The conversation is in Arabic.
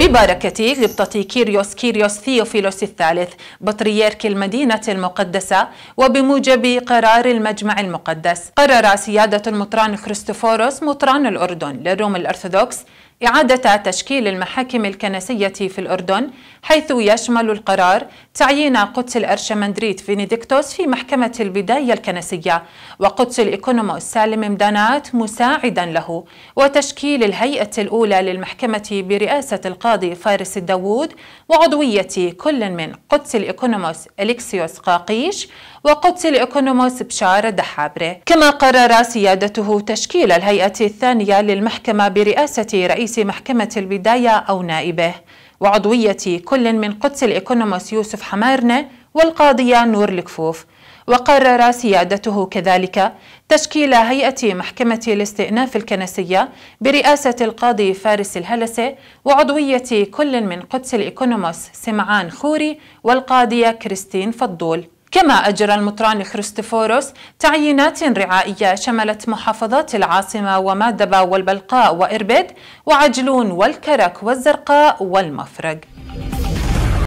ببركة غبطة كيريوس كيريوس ثيوفيلوس الثالث بطريرك المدينة المقدسة وبموجب قرار المجمع المقدس قرر سيادة المطران كريستوفوروس مطران الأردن للروم الأرثوذكس إعادة تشكيل المحاكم الكنسية في الأردن حيث يشمل القرار تعيين قدس الأرشمندريت فينيديكتوس في محكمة البداية الكنسية وقدس الإيكونوموس السالم مدانات مساعدا له وتشكيل الهيئة الأولى للمحكمة برئاسة القاضي فارس الداوود وعضوية كل من قدس الإيكونوموس إليكسيوس قاقيش وقدس الإيكونوموس بشار دحابري كما قرر سيادته تشكيل الهيئة الثانية للمحكمة برئاسة رئيس رئيس محكمة البداية أو نائبه وعضوية كل من قدس الإيكونوموس يوسف حمارنة والقاضية نور الكفوف وقرر سيادته كذلك تشكيل هيئة محكمة الاستئناف الكنسية برئاسة القاضي فارس الهلسة وعضوية كل من قدس الإيكونوموس سمعان خوري والقاضية كريستين فضول كما أجرى المطران كريستوفوروس تعيينات رعائية شملت محافظات العاصمة ومادبا والبلقاء وإربد وعجلون والكرك والزرقاء والمفرق